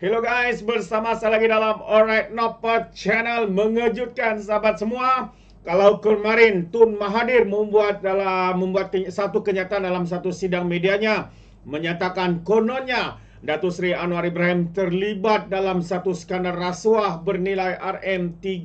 Hello guys, bersama saya lagi dalam Alright Nopet channel mengejutkan sahabat semua. Kalau kemarin Tun Mahathir membuat dalam membuat satu kenyataan dalam satu sidang medianya menyatakan kononnya Datu Sri Anwar Ibrahim terlibat dalam satu skandal rasuah bernilai RM3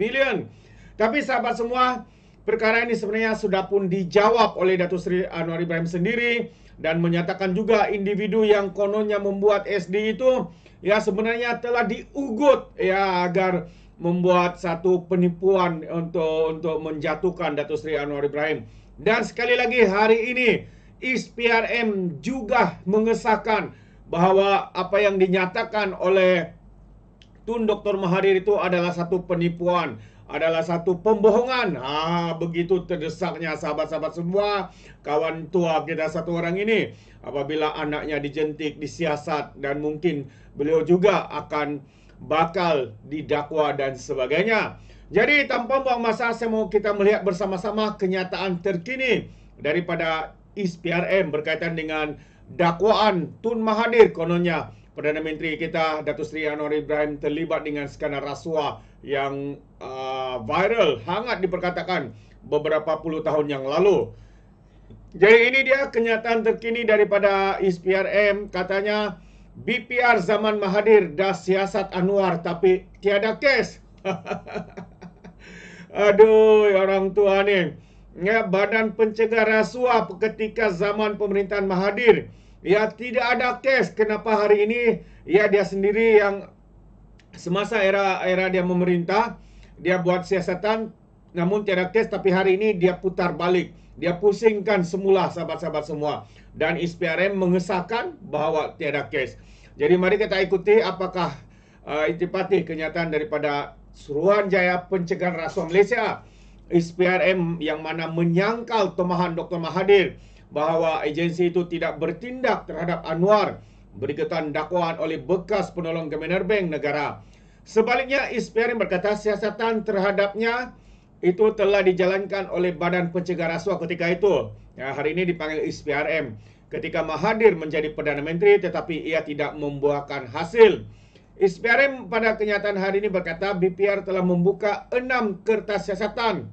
bilion. Tapi sahabat semua, perkara ini sebenarnya sudah pun dijawab oleh Datu Sri Anwar Ibrahim sendiri dan menyatakan juga individu yang kononnya membuat SD itu ya sebenarnya telah diugut ya agar membuat satu penipuan untuk untuk menjatuhkan Datuk Sri Anwar Ibrahim. Dan sekali lagi hari ini ISPRM juga mengesahkan bahwa apa yang dinyatakan oleh Tun Dr. Mahathir itu adalah satu penipuan adalah satu pembohongan. Ah, begitu terdesaknya sahabat-sahabat semua, kawan tua kita satu orang ini. Apabila anaknya dijentik, disiasat dan mungkin beliau juga akan bakal didakwa dan sebagainya. Jadi tanpa buang masa saya mau kita melihat bersama-sama kenyataan terkini daripada ISPRM berkaitan dengan dakwaan Tun Mahathir kononnya Perdana Menteri kita Datuk Seri Anwar Ibrahim terlibat dengan skandal rasuah yang uh, viral hangat diperkatakan beberapa puluh tahun yang lalu. Jadi ini dia kenyataan terkini daripada SPRM katanya BPR zaman Mahathir dah siasat Anwar tapi tiada kes. Aduh orang tua ni. Ya, badan pencegah rasuah ketika zaman pemerintahan Mahathir Ya tidak ada tes kenapa hari ini ya dia sendiri yang semasa era era dia memerintah dia buat siasatan namun tiada tes tapi hari ini dia putar balik dia pusingkan semula sahabat-sahabat semua dan SPRM mengesahkan bahawa tiada kes. Jadi mari kita ikuti apakah uh, itipati kenyataan daripada Suruhan Jaya Pencegahan Rasuah Malaysia SPRM yang mana menyangkal temahan Dr Mahadir bahawa agensi itu tidak bertindak terhadap Anwar berikutan dakwaan oleh bekas penolong Gemener Bank Negara. Sebaliknya, Isperin berkata siasatan terhadapnya itu telah dijalankan oleh Badan Pencegah Rasuah ketika itu. Ya, hari ini dipanggil Isprm Ketika Mahathir menjadi Perdana Menteri tetapi ia tidak membuahkan hasil. Isprm pada kenyataan hari ini berkata BPR telah membuka enam kertas siasatan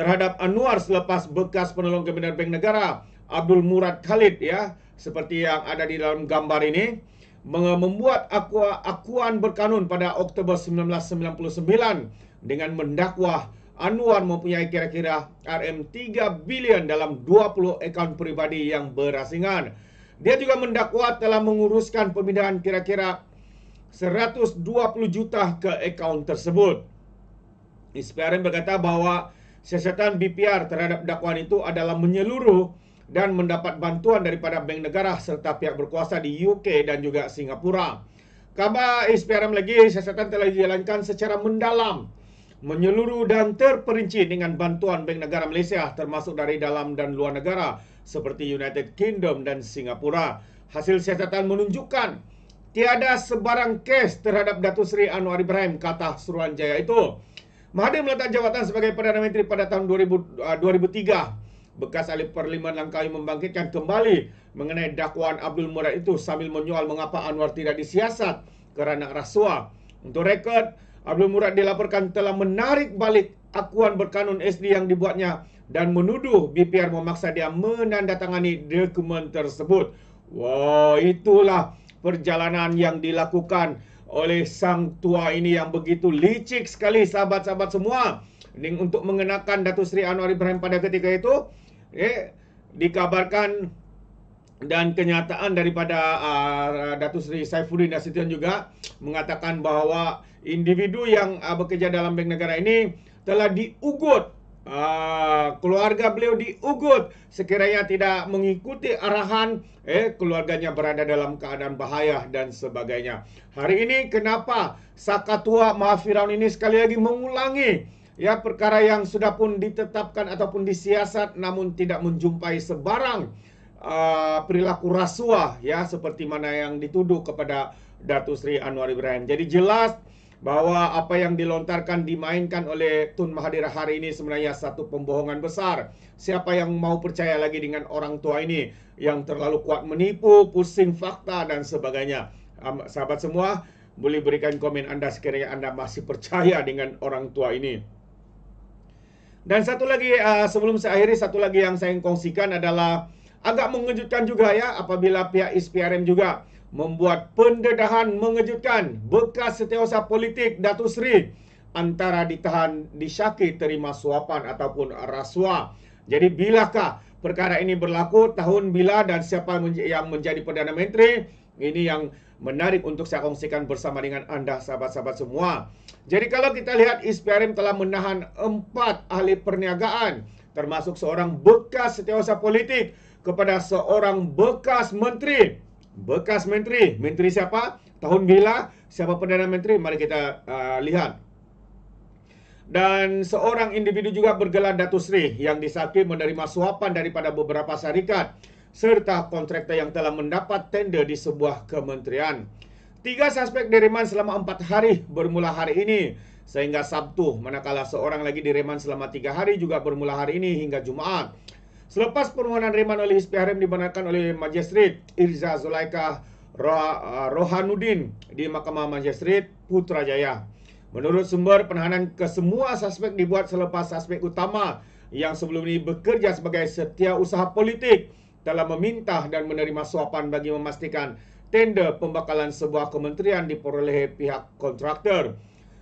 terhadap Anwar selepas bekas penolong Kementerian Bank Negara Abdul Murad Khalid ya seperti yang ada di dalam gambar ini membuat aku akuan berkanun pada Oktober 1999 dengan mendakwa Anwar mempunyai kira-kira RM3 bilion dalam 20 akaun peribadi yang berasingan. Dia juga mendakwa telah menguruskan pemindahan kira-kira 120 juta ke akaun tersebut. Isperen berkata bahawa Siasatan BPR terhadap dakwaan itu adalah menyeluruh dan mendapat bantuan daripada bank negara serta pihak berkuasa di UK dan juga Singapura. Khabar SPRM lagi, siasatan telah dijalankan secara mendalam, menyeluruh dan terperinci dengan bantuan bank negara Malaysia termasuk dari dalam dan luar negara seperti United Kingdom dan Singapura. Hasil siasatan menunjukkan tiada sebarang kes terhadap Datuk Seri Anwar Ibrahim kata Suruhanjaya itu. Mahathir meletak jawatan sebagai Perdana Menteri pada tahun 2000, 2003 ah, bekas ahli parlimen Langkawi membangkitkan kembali mengenai dakwaan Abdul Murad itu sambil menyoal mengapa Anwar tidak disiasat kerana rasuah. Untuk rekod, Abdul Murad dilaporkan telah menarik balik akuan berkanun SD yang dibuatnya dan menuduh BPR memaksa dia menandatangani dokumen tersebut. Wah, wow, itulah perjalanan yang dilakukan oleh sang tua ini yang begitu licik sekali sahabat-sahabat semua ini untuk mengenakan Datuk Seri Anwar Ibrahim pada ketika itu eh, dikabarkan dan kenyataan daripada uh, Datuk Seri Saifuddin Nasution juga mengatakan bahawa individu yang uh, bekerja dalam bank negara ini telah diugut Ah, keluarga beliau diugut sekiranya tidak mengikuti arahan eh keluarganya berada dalam keadaan bahaya dan sebagainya. Hari ini kenapa Sakatua Mahfiraun ini sekali lagi mengulangi ya perkara yang sudah pun ditetapkan ataupun disiasat namun tidak menjumpai sebarang uh, perilaku rasuah ya seperti mana yang dituduh kepada Datu Sri Anwar Ibrahim. Jadi jelas bahawa apa yang dilontarkan dimainkan oleh Tun Mahathir hari ini sebenarnya satu pembohongan besar. Siapa yang mau percaya lagi dengan orang tua ini yang terlalu kuat menipu, pusing fakta dan sebagainya. Um, sahabat semua, boleh berikan komen anda sekiranya anda masih percaya dengan orang tua ini. Dan satu lagi uh, sebelum saya akhiri satu lagi yang saya ingin kongsikan adalah agak mengejutkan juga ya apabila pihak ISPRM juga membuat pendedahan mengejutkan bekas setiausaha politik Datuk Seri antara ditahan disyaki terima suapan ataupun rasuah. Jadi bilakah perkara ini berlaku, tahun bila dan siapa yang menjadi Perdana Menteri? Ini yang menarik untuk saya kongsikan bersama dengan anda sahabat-sahabat semua. Jadi kalau kita lihat ISPRM telah menahan empat ahli perniagaan termasuk seorang bekas setiausaha politik kepada seorang bekas menteri bekas menteri. Menteri siapa? Tahun bila? Siapa Perdana Menteri? Mari kita uh, lihat. Dan seorang individu juga bergelar datu sri yang disakui menerima suapan daripada beberapa syarikat serta kontraktor yang telah mendapat tender di sebuah kementerian. Tiga suspek direman selama empat hari bermula hari ini sehingga Sabtu manakala seorang lagi direman selama tiga hari juga bermula hari ini hingga Jumaat. Selepas permohonan reman oleh Hizbi Harim dibenarkan oleh Majestret Irza Zulaika ah, Rohanuddin di Mahkamah Majestret Putrajaya. Menurut sumber, penahanan kesemua suspek dibuat selepas suspek utama yang sebelum ini bekerja sebagai setiausaha politik telah meminta dan menerima suapan bagi memastikan tender pembekalan sebuah kementerian diperoleh pihak kontraktor.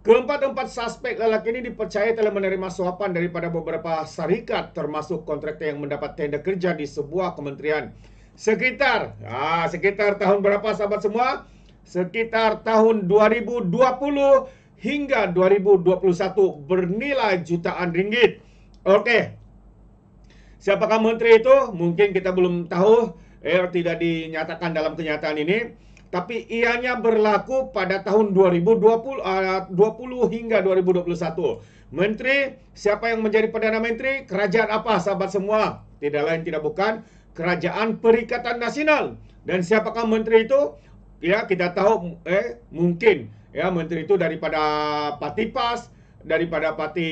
Keempat-empat suspek lelaki ini dipercayai telah menerima suapan daripada beberapa syarikat termasuk kontraktor yang mendapat tender kerja di sebuah kementerian. Sekitar, ah, sekitar tahun berapa sahabat semua? Sekitar tahun 2020 hingga 2021 bernilai jutaan ringgit. Oke. Okay. Siapakah menteri itu? Mungkin kita belum tahu. Eh, tidak dinyatakan dalam kenyataan ini. tapi ianya berlaku pada tahun 2020 uh, 20 hingga 2021. Menteri, siapa yang menjadi Perdana Menteri? Kerajaan apa, sahabat semua? Tidak lain tidak bukan Kerajaan Perikatan Nasional. Dan siapakah menteri itu? Ya, kita tahu eh mungkin ya menteri itu daripada Parti PAS, daripada Parti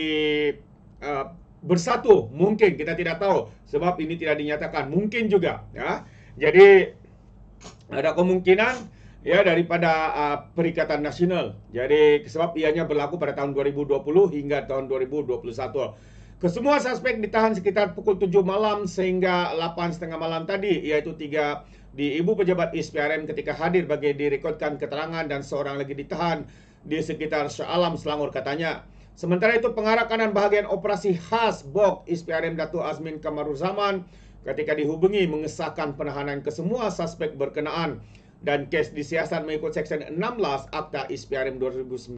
uh, Bersatu, mungkin kita tidak tahu sebab ini tidak dinyatakan, mungkin juga ya. Jadi ada kemungkinan ya daripada uh, Perikatan Nasional. Jadi sebab ianya berlaku pada tahun 2020 hingga tahun 2021. Kesemua suspek ditahan sekitar pukul 7 malam sehingga setengah malam tadi, yaitu tiga di ibu pejabat ISPRM ketika hadir bagi direkodkan keterangan dan seorang lagi ditahan di sekitar Alam Selangor katanya. Sementara itu pengarah kanan bahagian operasi khas BOK ISPRM Datu Azmin Kamaruzaman Zaman ketika dihubungi mengesahkan penahanan kesemua suspek berkenaan dan kes disiasat mengikut Seksyen 16 Akta SPRM 2009.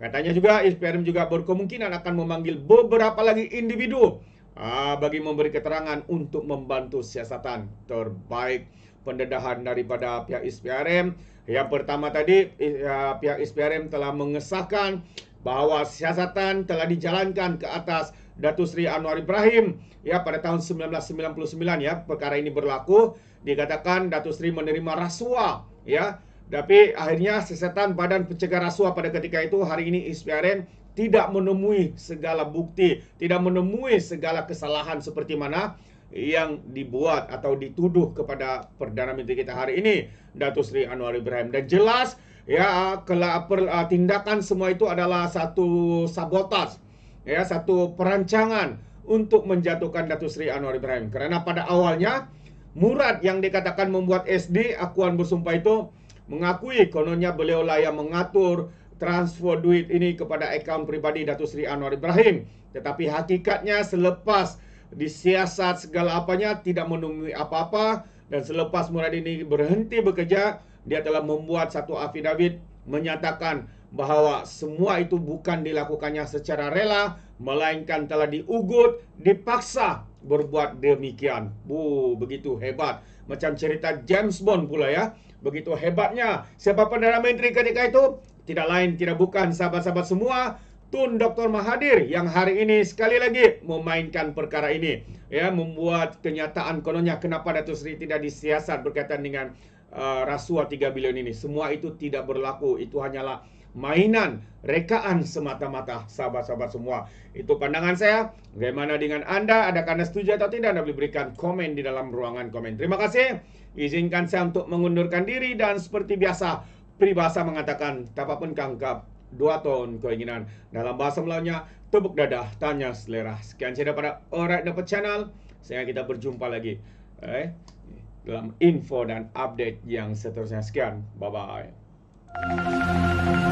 Katanya juga SPRM juga berkemungkinan akan memanggil beberapa lagi individu ah, bagi memberi keterangan untuk membantu siasatan terbaik pendedahan daripada pihak SPRM. Yang pertama tadi eh, ah, pihak SPRM telah mengesahkan bahawa siasatan telah dijalankan ke atas Datu Sri Anwar Ibrahim ya pada tahun 1999 ya perkara ini berlaku dikatakan Datu Sri menerima rasuah ya tapi akhirnya sesetan badan pencegah rasuah pada ketika itu hari ini ISPRN tidak menemui segala bukti tidak menemui segala kesalahan seperti mana yang dibuat atau dituduh kepada Perdana Menteri kita hari ini Datu Sri Anwar Ibrahim dan jelas ya kelaper, tindakan semua itu adalah satu sabotas ya satu perancangan untuk menjatuhkan Datuk Seri Anwar Ibrahim. Kerana pada awalnya Murad yang dikatakan membuat SD akuan bersumpah itu mengakui kononnya beliau lah yang mengatur transfer duit ini kepada akaun pribadi Datuk Seri Anwar Ibrahim. Tetapi hakikatnya selepas disiasat segala apanya tidak menemui apa-apa dan selepas Murad ini berhenti bekerja dia telah membuat satu affidavit menyatakan bahawa semua itu bukan dilakukannya secara rela melainkan telah diugut dipaksa berbuat demikian. Bu, begitu hebat. Macam cerita James Bond pula ya. Begitu hebatnya. Siapa Perdana Menteri ketika itu? Tidak lain, tidak bukan sahabat-sahabat semua. Tun Dr. Mahathir yang hari ini sekali lagi memainkan perkara ini. ya Membuat kenyataan kononnya kenapa Datuk Seri tidak disiasat berkaitan dengan uh, rasuah 3 bilion ini. Semua itu tidak berlaku. Itu hanyalah mainan rekaan semata-mata sahabat-sahabat semua. Itu pandangan saya. Bagaimana dengan anda? Adakah anda setuju atau tidak? Anda boleh berikan komen di dalam ruangan komen. Terima kasih. Izinkan saya untuk mengundurkan diri dan seperti biasa, peribahasa mengatakan, tak pun kangkap dua tahun keinginan. Dalam bahasa melawannya tepuk dada, tanya selera. Sekian saya daripada Orang Dapat Channel. Sehingga kita berjumpa lagi. Eh? Dalam info dan update yang seterusnya. Sekian. Bye-bye.